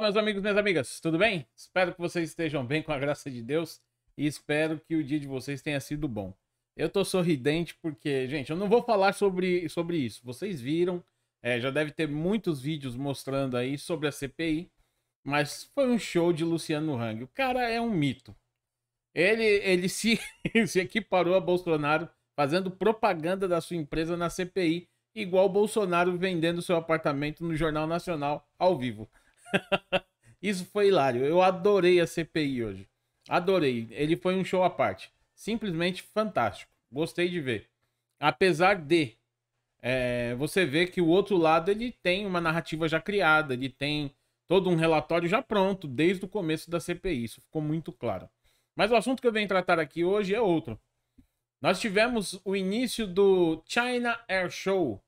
Olá, meus amigos, minhas amigas, tudo bem? Espero que vocês estejam bem com a graça de Deus e espero que o dia de vocês tenha sido bom. Eu tô sorridente porque, gente, eu não vou falar sobre, sobre isso. Vocês viram, é, já deve ter muitos vídeos mostrando aí sobre a CPI, mas foi um show de Luciano Hang. O cara é um mito. Ele, ele se, se equiparou a Bolsonaro fazendo propaganda da sua empresa na CPI, igual Bolsonaro vendendo seu apartamento no Jornal Nacional ao vivo. Isso foi hilário. Eu adorei a CPI hoje. Adorei. Ele foi um show à parte. Simplesmente fantástico. Gostei de ver. Apesar de é, você ver que o outro lado ele tem uma narrativa já criada, ele tem todo um relatório já pronto desde o começo da CPI. Isso ficou muito claro. Mas o assunto que eu venho tratar aqui hoje é outro. Nós tivemos o início do China Air Show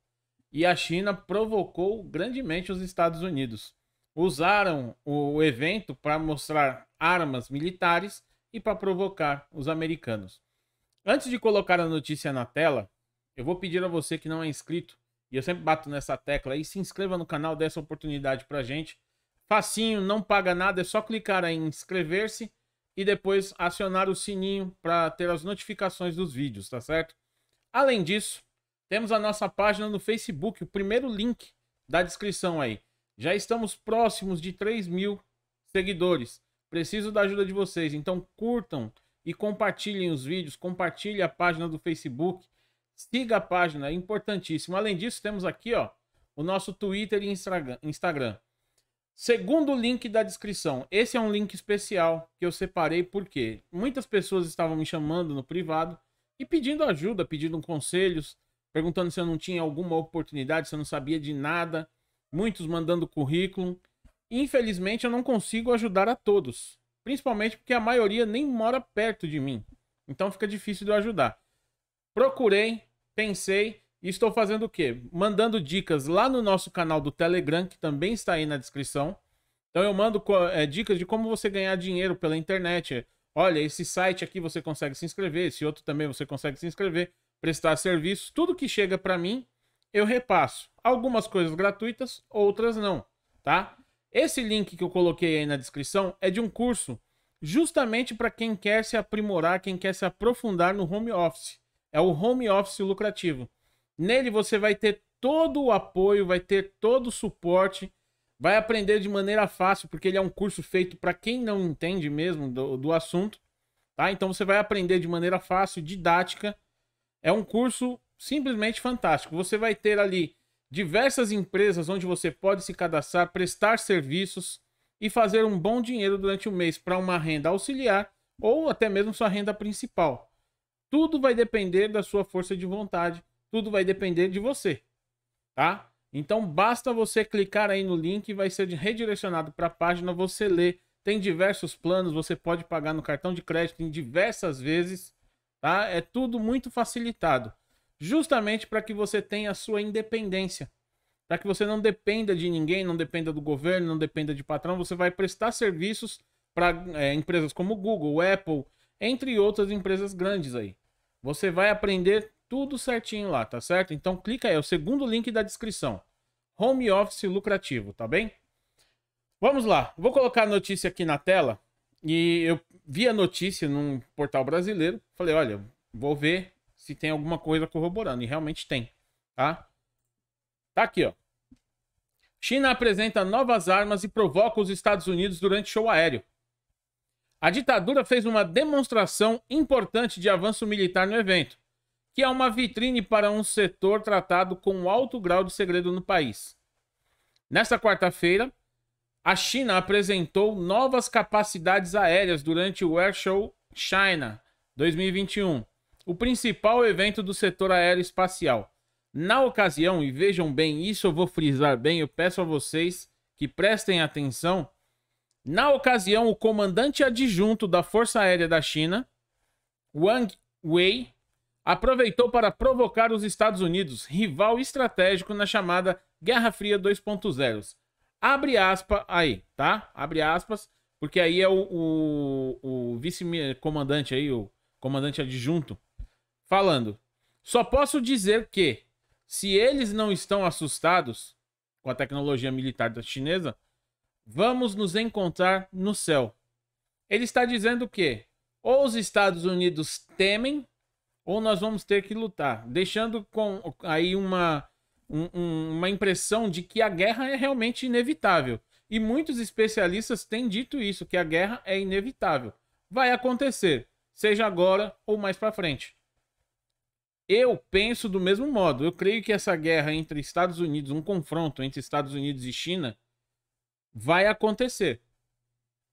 e a China provocou grandemente os Estados Unidos usaram o evento para mostrar armas militares e para provocar os americanos. Antes de colocar a notícia na tela, eu vou pedir a você que não é inscrito, e eu sempre bato nessa tecla aí, se inscreva no canal, dê essa oportunidade para gente. Facinho, não paga nada, é só clicar em inscrever-se e depois acionar o sininho para ter as notificações dos vídeos, tá certo? Além disso, temos a nossa página no Facebook, o primeiro link da descrição aí. Já estamos próximos de 3 mil seguidores. Preciso da ajuda de vocês, então curtam e compartilhem os vídeos, compartilhe a página do Facebook, siga a página, é importantíssimo. Além disso, temos aqui ó, o nosso Twitter e Instagram. Segundo link da descrição, esse é um link especial que eu separei porque muitas pessoas estavam me chamando no privado e pedindo ajuda, pedindo conselhos, perguntando se eu não tinha alguma oportunidade, se eu não sabia de nada muitos mandando currículo. Infelizmente, eu não consigo ajudar a todos, principalmente porque a maioria nem mora perto de mim, então fica difícil de eu ajudar. Procurei, pensei e estou fazendo o quê? Mandando dicas lá no nosso canal do Telegram, que também está aí na descrição. Então eu mando é, dicas de como você ganhar dinheiro pela internet. Olha, esse site aqui você consegue se inscrever, esse outro também você consegue se inscrever, prestar serviços. Tudo que chega para mim, eu repasso. Algumas coisas gratuitas, outras não, tá? Esse link que eu coloquei aí na descrição é de um curso justamente para quem quer se aprimorar, quem quer se aprofundar no home office. É o home office lucrativo. Nele você vai ter todo o apoio, vai ter todo o suporte, vai aprender de maneira fácil, porque ele é um curso feito para quem não entende mesmo do, do assunto, tá? Então você vai aprender de maneira fácil, didática. É um curso simplesmente fantástico. Você vai ter ali diversas empresas onde você pode se cadastrar, prestar serviços e fazer um bom dinheiro durante o mês para uma renda auxiliar ou até mesmo sua renda principal. Tudo vai depender da sua força de vontade, tudo vai depender de você, tá? Então basta você clicar aí no link, vai ser redirecionado para a página, você lê, tem diversos planos, você pode pagar no cartão de crédito em diversas vezes, tá? É tudo muito facilitado justamente para que você tenha a sua independência. Para que você não dependa de ninguém, não dependa do governo, não dependa de patrão, você vai prestar serviços para é, empresas como Google, Apple, entre outras empresas grandes aí. Você vai aprender tudo certinho lá, tá certo? Então clica aí, é o segundo link da descrição. Home office lucrativo, tá bem? Vamos lá, vou colocar a notícia aqui na tela. E eu vi a notícia num portal brasileiro, falei, olha, vou ver se tem alguma coisa corroborando. E realmente tem, tá? Tá aqui, ó. China apresenta novas armas e provoca os Estados Unidos durante show aéreo. A ditadura fez uma demonstração importante de avanço militar no evento, que é uma vitrine para um setor tratado com alto grau de segredo no país. Nesta quarta-feira, a China apresentou novas capacidades aéreas durante o Air Show China 2021 o principal evento do setor aeroespacial. Na ocasião, e vejam bem, isso eu vou frisar bem, eu peço a vocês que prestem atenção. Na ocasião, o comandante adjunto da Força Aérea da China, Wang Wei, aproveitou para provocar os Estados Unidos, rival estratégico na chamada Guerra Fria 2.0. Abre aspas aí, tá? Abre aspas, porque aí é o, o, o vice-comandante aí, o comandante adjunto falando: só posso dizer que, se eles não estão assustados com a tecnologia militar da chinesa, vamos nos encontrar no céu. Ele está dizendo que ou os Estados Unidos temem, ou nós vamos ter que lutar, deixando com aí uma, um, uma impressão de que a guerra é realmente inevitável. E muitos especialistas têm dito isso, que a guerra é inevitável. Vai acontecer, seja agora ou mais para frente. Eu penso do mesmo modo. Eu creio que essa guerra entre Estados Unidos, um confronto entre Estados Unidos e China, vai acontecer.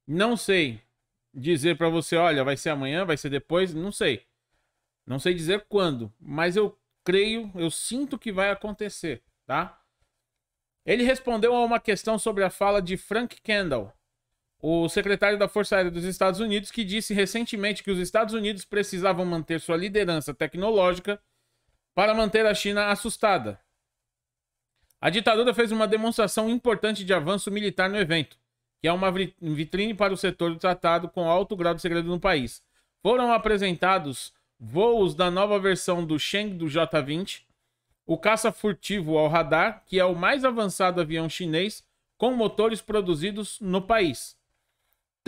Não sei dizer para você, olha, vai ser amanhã, vai ser depois, não sei. Não sei dizer quando, mas eu creio, eu sinto que vai acontecer, tá? Ele respondeu a uma questão sobre a fala de Frank Kendall, o secretário da Força Aérea dos Estados Unidos, que disse recentemente que os Estados Unidos precisavam manter sua liderança tecnológica para manter a China assustada. A ditadura fez uma demonstração importante de avanço militar no evento, que é uma vitrine para o setor do tratado com alto grau de segredo no país. Foram apresentados voos da nova versão do Cheng do J-20, o caça furtivo ao radar, que é o mais avançado avião chinês com motores produzidos no país.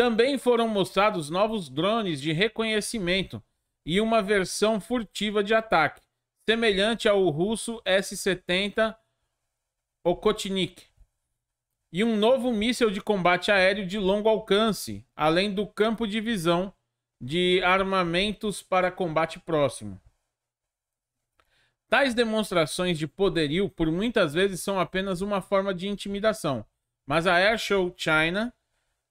Também foram mostrados novos drones de reconhecimento e uma versão furtiva de ataque, semelhante ao russo S-70 Okotnik, e um novo míssil de combate aéreo de longo alcance, além do campo de visão de armamentos para combate próximo. Tais demonstrações de poderio por muitas vezes são apenas uma forma de intimidação, mas a Airshow China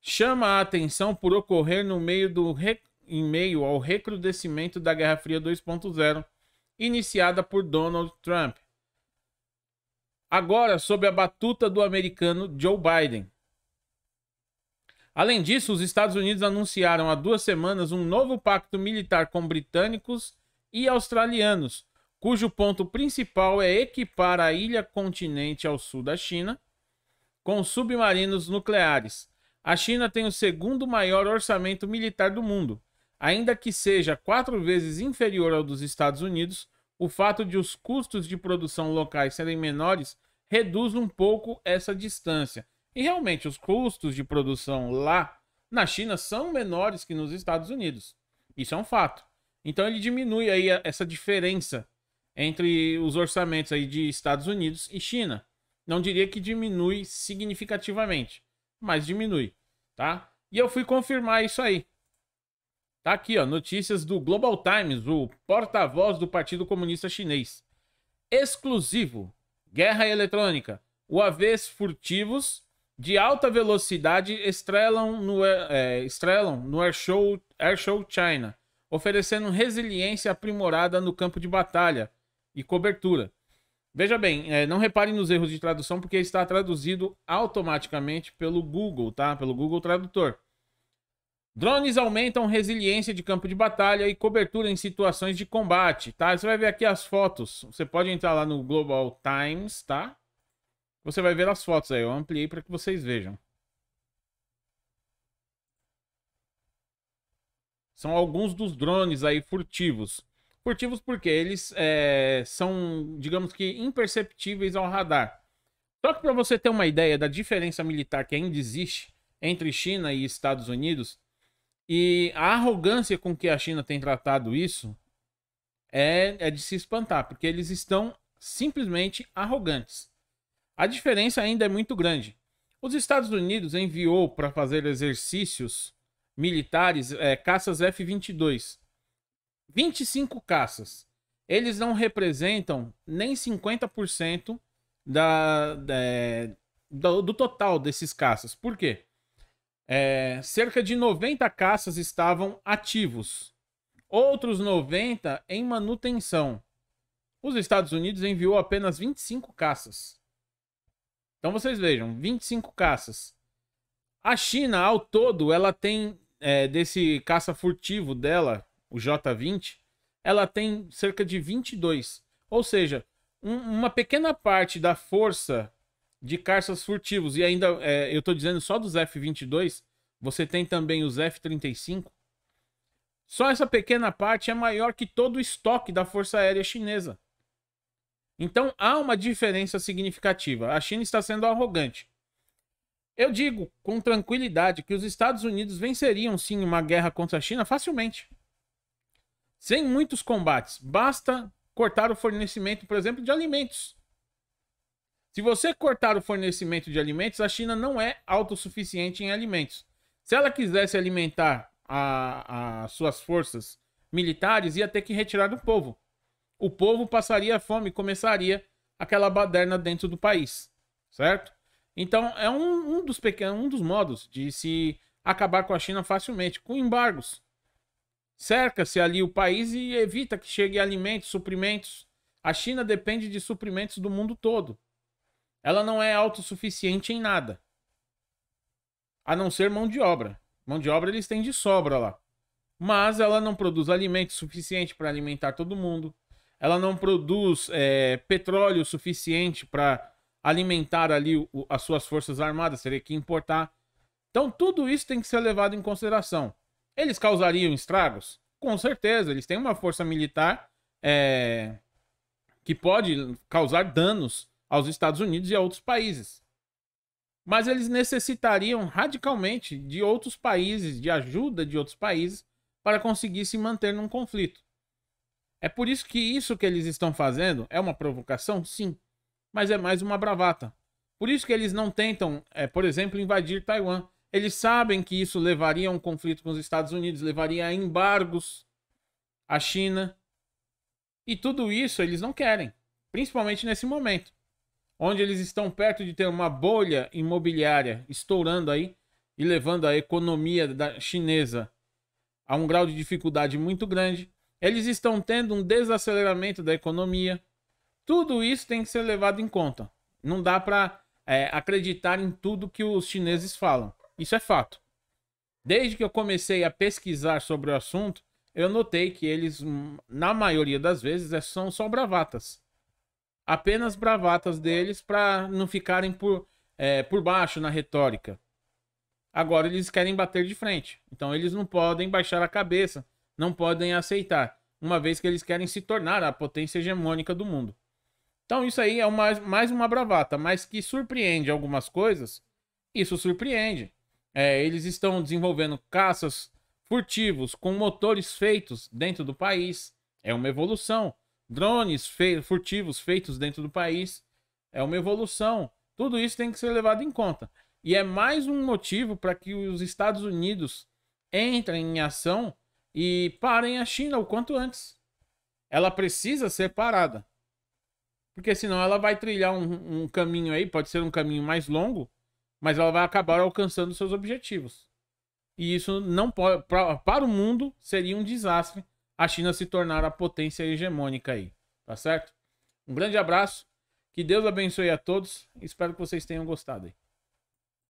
chama a atenção por ocorrer no meio do rec... em meio ao recrudescimento da Guerra Fria 2.0, iniciada por Donald Trump. Agora sob a batuta do americano Joe Biden. Além disso, os Estados Unidos anunciaram há duas semanas um novo pacto militar com britânicos e australianos, cujo ponto principal é equipar a ilha continente ao sul da China com submarinos nucleares, a China tem o segundo maior orçamento militar do mundo. Ainda que seja quatro vezes inferior ao dos Estados Unidos, o fato de os custos de produção locais serem menores reduz um pouco essa distância. E realmente, os custos de produção lá na China são menores que nos Estados Unidos. Isso é um fato. Então ele diminui aí essa diferença entre os orçamentos aí de Estados Unidos e China. Não diria que diminui significativamente, mas diminui, tá? E eu fui confirmar isso aí. Tá aqui, ó, notícias do Global Times, o porta-voz do Partido Comunista Chinês. Exclusivo. Guerra eletrônica. O furtivos de alta velocidade estrelam no, é, é estrelam no Airshow, Airshow China, oferecendo resiliência aprimorada no campo de batalha e cobertura. Veja bem, é, não reparem nos erros de tradução, porque está traduzido automaticamente pelo Google, tá? Pelo Google Tradutor. Drones aumentam resiliência de campo de batalha e cobertura em situações de combate, tá? Você vai ver aqui as fotos. Você pode entrar lá no Global Times, tá? Você vai ver as fotos aí. Eu ampliei para que vocês vejam. São alguns dos drones aí furtivos. Furtivos porque eles é, são, digamos que, imperceptíveis ao radar. Só que para você ter uma ideia da diferença militar que ainda existe entre China e Estados Unidos, e a arrogância com que a China tem tratado isso é, é de se espantar, porque eles estão simplesmente arrogantes. A diferença ainda é muito grande. Os Estados Unidos enviou para fazer exercícios militares é, caças F-22 25 caças. Eles não representam nem 50% da, da, do, do, total desses caças. Por quê? É, cerca de 90 caças estavam ativos, outros 90 em manutenção. Os Estados Unidos enviou apenas 25 caças. Então vocês vejam, 25 caças. A China, ao todo, ela tem é, desse caça furtivo dela, o J20, ela tem cerca de 22. Ou seja, um, uma pequena parte da força de caças furtivos, e ainda é, eu estou dizendo só dos F-22, você tem também os F-35. Só essa pequena parte é maior que todo o estoque da Força Aérea Chinesa. Então há uma diferença significativa. A China está sendo arrogante. Eu digo com tranquilidade que os Estados Unidos venceriam sim uma guerra contra a China facilmente sem muitos combates. Basta cortar o fornecimento, por exemplo, de alimentos. Se você cortar o fornecimento de alimentos, a China não é autossuficiente em alimentos. Se ela quisesse alimentar as suas forças militares, ia ter que retirar do povo. O povo passaria fome, e começaria aquela baderna dentro do país, certo? Então é um, um dos pequenos, um dos modos de se acabar com a China facilmente, com embargos cerca-se ali o país e evita que chegue alimentos, suprimentos. A China depende de suprimentos do mundo todo. Ela não é autossuficiente em nada. A não ser mão de obra. Mão de obra eles têm de sobra lá. Mas ela não produz alimento suficiente para alimentar todo mundo. Ela não produz é, petróleo suficiente para alimentar ali o, as suas forças armadas. Teria que importar. Então tudo isso tem que ser levado em consideração. Eles causariam estragos? Com certeza, eles têm uma força militar é, que pode causar danos aos Estados Unidos e a outros países. Mas eles necessitariam radicalmente de outros países, de ajuda de outros países, para conseguir se manter num conflito. É por isso que isso que eles estão fazendo é uma provocação, sim, mas é mais uma bravata. Por isso que eles não tentam, é, por exemplo, invadir Taiwan. Eles sabem que isso levaria a um conflito com os Estados Unidos, levaria a embargos à China. E tudo isso eles não querem, principalmente nesse momento, onde eles estão perto de ter uma bolha imobiliária estourando aí e levando a economia da chinesa a um grau de dificuldade muito grande. Eles estão tendo um desaceleramento da economia. Tudo isso tem que ser levado em conta. Não dá para é, acreditar em tudo que os chineses falam. Isso é fato. Desde que eu comecei a pesquisar sobre o assunto, eu notei que eles, hum, na maioria das vezes, é, são só bravatas. Apenas bravatas deles para não ficarem por, é, por baixo na retórica. Agora eles querem bater de frente. Então eles não podem baixar a cabeça, não podem aceitar, uma vez que eles querem se tornar a potência hegemônica do mundo. Então isso aí é uma, mais uma bravata, mas que surpreende algumas coisas. Isso surpreende. É, eles estão desenvolvendo caças furtivos com motores feitos dentro do país. É uma evolução. Drones fe furtivos feitos dentro do país. É uma evolução. Tudo isso tem que ser levado em conta. E é mais um motivo para que os Estados Unidos entrem em ação e parem a China o quanto antes. Ela precisa ser parada. Porque senão ela vai trilhar um, um caminho aí, pode ser um caminho mais longo, mas ela vai acabar alcançando seus objetivos. E isso não pode, pra, para o mundo seria um desastre a China se tornar a potência hegemônica aí, tá certo? Um grande abraço, que Deus abençoe a todos, espero que vocês tenham gostado aí.